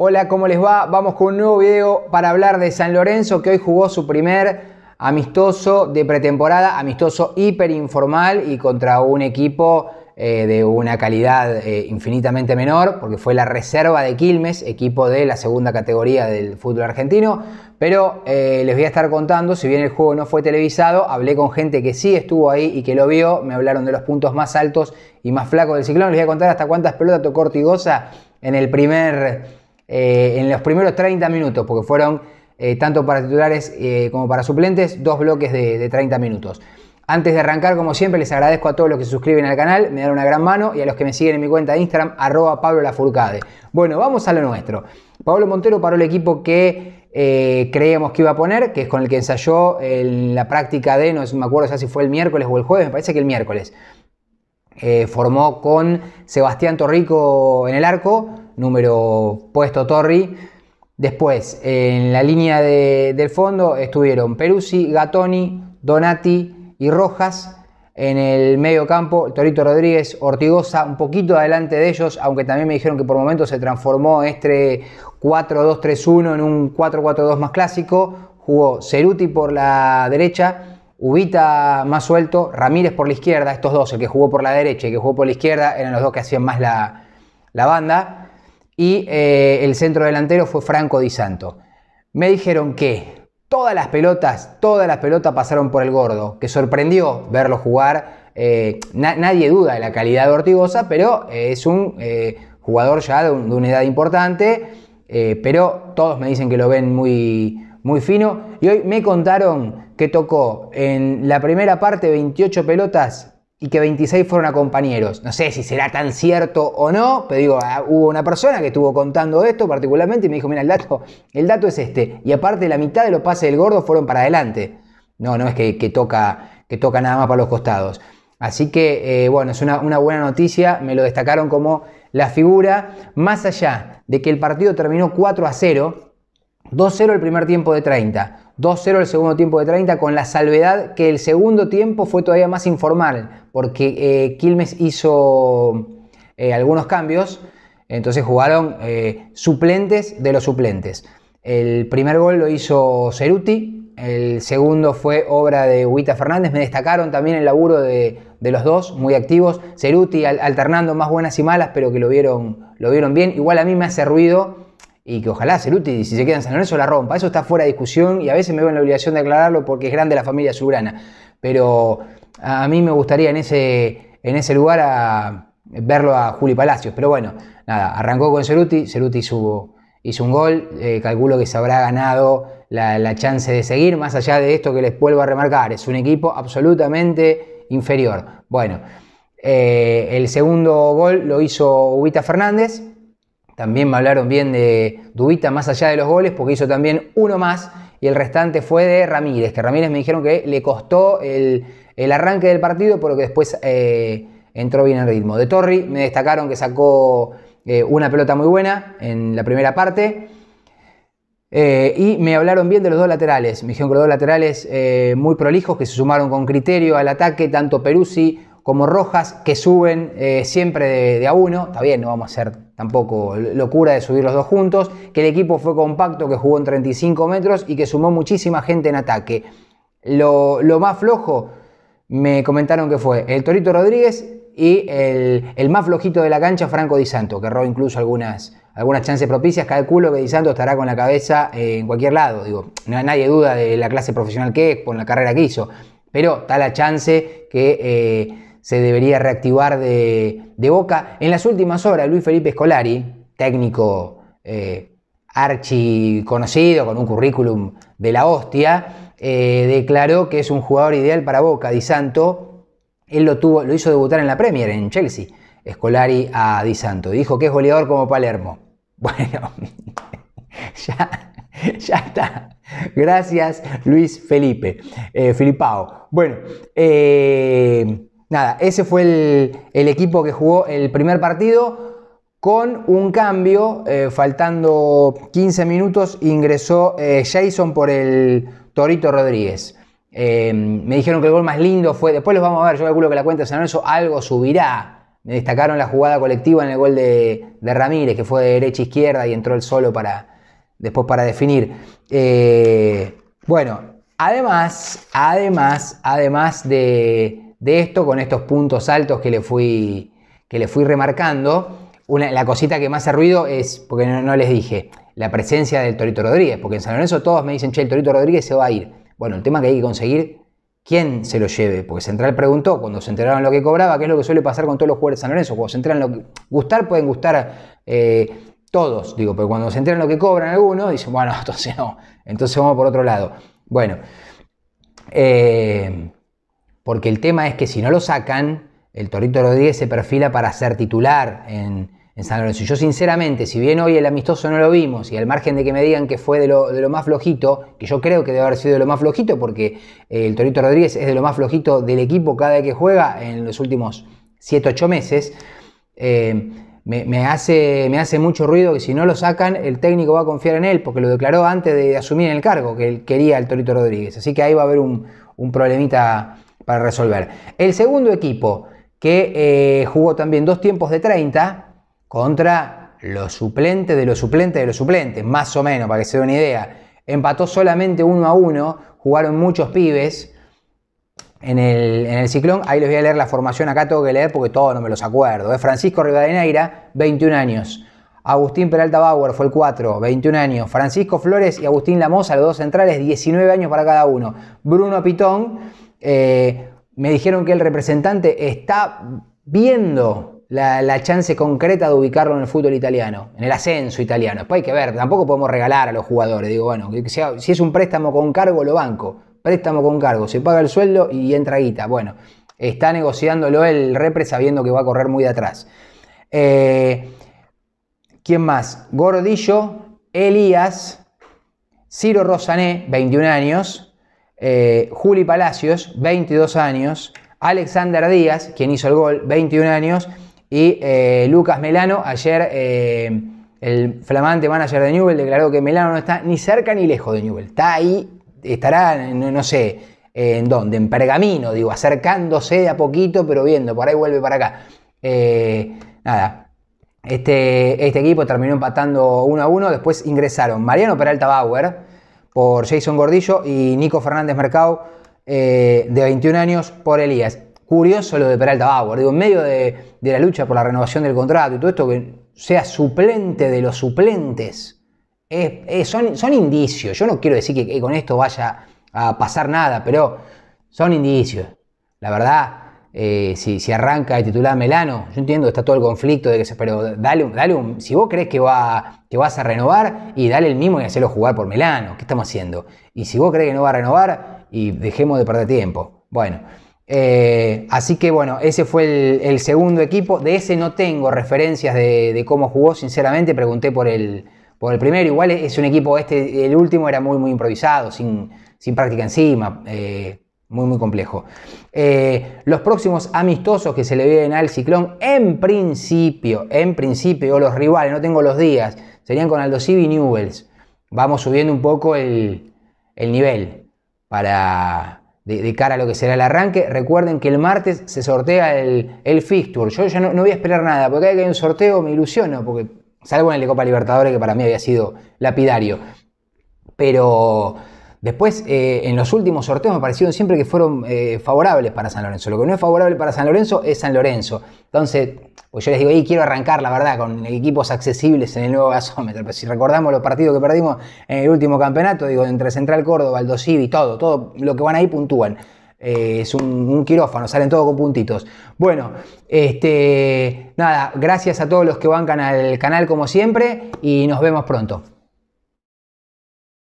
Hola, ¿cómo les va? Vamos con un nuevo video para hablar de San Lorenzo que hoy jugó su primer amistoso de pretemporada, amistoso hiperinformal y contra un equipo eh, de una calidad eh, infinitamente menor, porque fue la reserva de Quilmes, equipo de la segunda categoría del fútbol argentino. Pero eh, les voy a estar contando, si bien el juego no fue televisado, hablé con gente que sí estuvo ahí y que lo vio, me hablaron de los puntos más altos y más flacos del ciclón. Les voy a contar hasta cuántas pelotas tocó Ortigosa en el primer eh, en los primeros 30 minutos, porque fueron eh, tanto para titulares eh, como para suplentes, dos bloques de, 30 minutos. Antes de arrancar, como siempre, les agradezco a todos los que se suscriben al canal, me dan una gran mano y a los que me siguen en mi cuenta de Instagram, arroba Pablo Lafurcade. Bueno, vamos a lo nuestro. Pablo Montero paró el equipo que creíamos que iba a poner, que es con el que ensayó en la práctica de, no me acuerdo si fue el miércoles o el jueves, me parece que el miércoles. formó con Sebastián Torrico en el arco, número puesto Torri. Después, en la línea del fondo estuvieron Peruzzi, Gatoni, Donati y Rojas. En el medio campo, Torito Rodríguez, Ortigosa, un poquito adelante de ellos, aunque también me dijeron que por momentos se transformó este 4-2-3-1 en un 4-4-2 más clásico. Jugó Ceruti por la derecha, Ubita más suelto, Ramírez por la izquierda, estos dos, el que jugó por la derecha y el que jugó por la izquierda, eran los dos que hacían más la, la banda y eh, el centro delantero fue Franco Di Santo. Me dijeron que todas las pelotas, todas las pelotas pasaron por el gordo, que sorprendió verlo jugar. Eh, nadie duda de la calidad de Ortigosa, pero eh, es un jugador ya de, una edad importante, pero todos me dicen que lo ven muy, muy fino. Y hoy me contaron que tocó en la primera parte 28 pelotas, y que 26 fueron a compañeros. No sé si será tan cierto o no, pero digo, ah, hubo una persona que estuvo contando esto particularmente y me dijo, mira, el dato, el dato es este. Y aparte la mitad de los pases del gordo fueron para adelante. No, no es que, toca, que toca nada más para los costados. Así que, eh, bueno, es una, buena noticia, me lo destacaron como la figura, más allá de que el partido terminó 4 a 0, 2-0 el primer tiempo de 30, 2-0 el segundo tiempo de 30, con la salvedad que el segundo tiempo fue todavía más informal, porque eh, Quilmes hizo eh, algunos cambios, entonces jugaron eh, suplentes de los suplentes. El primer gol lo hizo Ceruti, el segundo fue obra de Huita Fernández, me destacaron también el laburo de, los dos, muy activos. Ceruti alternando más buenas y malas, pero que lo vieron, lo vieron bien. Igual a mí me hace ruido y que ojalá Ceruti, si se quedan en San Lorenzo, la rompa. Eso está fuera de discusión y a veces me veo en la obligación de aclararlo porque es grande la familia Subrana. Pero a mí me gustaría en ese, en ese lugar verlo a Juli Palacios. Pero bueno, nada, arrancó con Ceruti, Ceruti hizo, hizo un gol, eh, calculo que se habrá ganado la, chance de seguir, más allá de esto que les vuelvo a remarcar, es un equipo absolutamente inferior. Bueno, eh, el segundo gol lo hizo Ubita Fernández, también me hablaron bien de Dubita más allá de los goles porque hizo también uno más y el restante fue de Ramírez, que Ramírez me dijeron que le costó el, arranque del partido pero que después eh, entró bien en ritmo. De Torri me destacaron que sacó eh, una pelota muy buena en la primera parte. Eh, y me hablaron bien de los dos laterales. Me dijeron que los dos laterales muy prolijos que se sumaron con criterio al ataque, tanto Perusi como Rojas, que suben eh, siempre de, a uno. Está bien, no vamos a hacer tampoco locura de subir los dos juntos. Que el equipo fue compacto, que jugó en 35 metros y que sumó muchísima gente en ataque. Lo, más flojo, me comentaron que fue el Torito Rodríguez y el, más flojito de la cancha, Franco Di Santo, que robó incluso algunas, algunas chances propicias. Calculo que Di Santo estará con la cabeza eh, en cualquier lado. Digo, no, nadie duda de la clase profesional que es, con la carrera que hizo. Pero está la chance que... Eh, se debería reactivar de, boca. En las últimas horas, Luis Felipe Scolari, técnico eh, archi conocido, con un currículum de la hostia, eh, declaró que es un jugador ideal para Boca. Di Santo, él lo, tuvo, lo hizo debutar en la Premier, en Chelsea. Scolari a Di Santo. Dijo que es goleador como Palermo. Bueno, ya, ya está. Gracias, Luis Felipe. Eh, Filipao. Bueno, eh, Nada, ese fue el, equipo que jugó el primer partido. Con un cambio, eh, faltando 15 minutos, ingresó eh, Jason por el Torito Rodríguez. Eh, me dijeron que el gol más lindo fue, después los vamos a ver, yo calculo que la cuenta de San Lorenzo algo subirá. Me destacaron la jugada colectiva en el gol de, Ramírez, que fue de derecha a izquierda y entró el solo para, después para definir. bueno, además, además, además de, de esto, con estos puntos altos que le fui, que le fui remarcando. la cosita que más hace ruido es, porque no, les dije, la presencia del Torito Rodríguez, porque en San Lorenzo todos me dicen, che, el Torito Rodríguez se va a ir. Bueno, el tema que hay que conseguir, ¿quién se lo lleve? Porque Central preguntó, cuando se enteraron lo que cobraba, qué es lo que suele pasar con todos los jugadores de San Lorenzo, cuando se enteran lo que... Gustar pueden gustar eh, todos, digo, pero cuando se enteran lo que cobran algunos, dicen, bueno, entonces no, entonces vamos por otro lado. Bueno. Eh, porque el tema es que si no lo sacan, el Torito Rodríguez se perfila para ser titular en, San Lorenzo. Yo sinceramente, si bien hoy el amistoso no lo vimos y al margen de que me digan que fue de lo, más flojito, que yo creo que debe haber sido de lo más flojito porque eh, el Torito Rodríguez es de lo más flojito del equipo cada vez que juega en los últimos 7-8 meses, eh, me, hace, mucho ruido que si no lo sacan el técnico va a confiar en él porque lo declaró antes de asumir el cargo que él quería el Torito Rodríguez. Así que ahí va a haber un, un problemita para resolver. El segundo equipo que eh, jugó también dos tiempos de 30 contra los suplentes de los suplentes de los suplentes, más o menos, para que se den una idea. Empató solamente uno a uno, jugaron muchos pibes en el, en el ciclón. Ahí les voy a leer la formación, acá tengo que leer porque todos no me los acuerdo. Es ¿eh? Francisco Rivadeneira, 21 años. Agustín Peralta Bauer fue el 4, 21 años. Francisco Flores y Agustín Lamosa, los dos centrales, 19 años para cada uno. Bruno Pitón eh, me dijeron que el representante está viendo la, chance concreta de ubicarlo en el fútbol italiano, en el ascenso italiano. Después pues hay que ver, tampoco podemos regalar a los jugadores. Digo, bueno, si es un préstamo con cargo, lo banco. Préstamo con cargo, se paga el sueldo y entra guita. Bueno, está negociándolo el repre sabiendo que va a correr muy de atrás. Eh, ¿Quién más? Gordillo, Elías, Ciro Rosané, 21 años, eh, Juli Palacios, 22 años, Alexander Díaz, quien hizo el gol, 21 años, y eh, Lucas Melano, ayer eh, el flamante manager de Newell declaró que Melano no está ni cerca ni lejos de Newell, está ahí, estará, no, sé, en dónde, en pergamino, digo, acercándose de a poquito, pero viendo, por ahí vuelve para acá. nada, este, este, equipo terminó empatando 1 a 1. Después ingresaron Mariano Peralta Bauer, por Jason Gordillo y Nico Fernández Mercado, eh, de 21 años, por Elías. Curioso lo de Peralta Bauer, digo, en medio de, la lucha por la renovación del contrato y todo esto, que sea suplente de los suplentes. son, son, indicios. Yo no quiero decir que, con esto vaya a pasar nada, pero son indicios. La verdad, eh, si, arranca de titular Melano, yo entiendo está todo el conflicto de que se, pero dale, dale un, si vos crees que, va, que vas a renovar y dale el mismo y hacerlo jugar por Melano, ¿qué estamos haciendo? Y si vos crees que no va a renovar y dejemos de perder tiempo. Bueno, eh, así que bueno, ese fue el, segundo equipo, de ese no tengo referencias de, cómo jugó, sinceramente pregunté por el, por el primero, igual es un equipo, este, el último era muy, muy improvisado, sin, sin práctica encima. Eh, muy, muy complejo. Eh, los próximos amistosos que se le vienen al Ciclón, en principio, en principio, los rivales, no tengo los días, serían con Aldo y Newells. Vamos subiendo un poco el, el nivel para de, cara a lo que será el arranque. Recuerden que el martes se sortea el, el fixture. Yo ya no, voy a esperar nada, porque cada que hay un sorteo me ilusiono, porque salgo en el de Copa Libertadores, que para mí había sido lapidario. Pero Después, eh, en los últimos sorteos me parecieron siempre que fueron eh, favorables para San Lorenzo. Lo que no es favorable para San Lorenzo es San Lorenzo. Entonces, pues yo les digo, y quiero arrancar, la verdad, con equipos accesibles en el nuevo gasómetro. Pero si recordamos los partidos que perdimos en el último campeonato, digo, entre Central Córdoba, Aldo y todo, todo lo que van ahí puntúan. Eh, es un, quirófano, salen todos con puntitos. Bueno, este, nada, gracias a todos los que bancan al canal como siempre y nos vemos pronto.